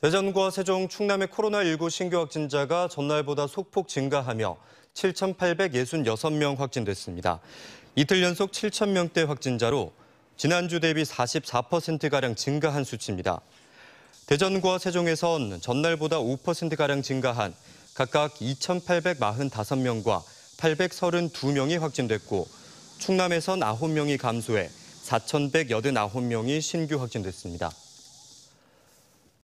대전과 세종, 충남의 코로나19 신규 확진자가 전날보다 소폭 증가하며 7,866명 확진됐습니다. 이틀 연속 7,000명대 확진자로 지난주 대비 44%가량 증가한 수치입니다. 대전과 세종에선 전날보다 5%가량 증가한 각각 2,845명과 832명이 확진됐고 충남에선 9명이 감소해 4,189명이 신규 확진됐습니다.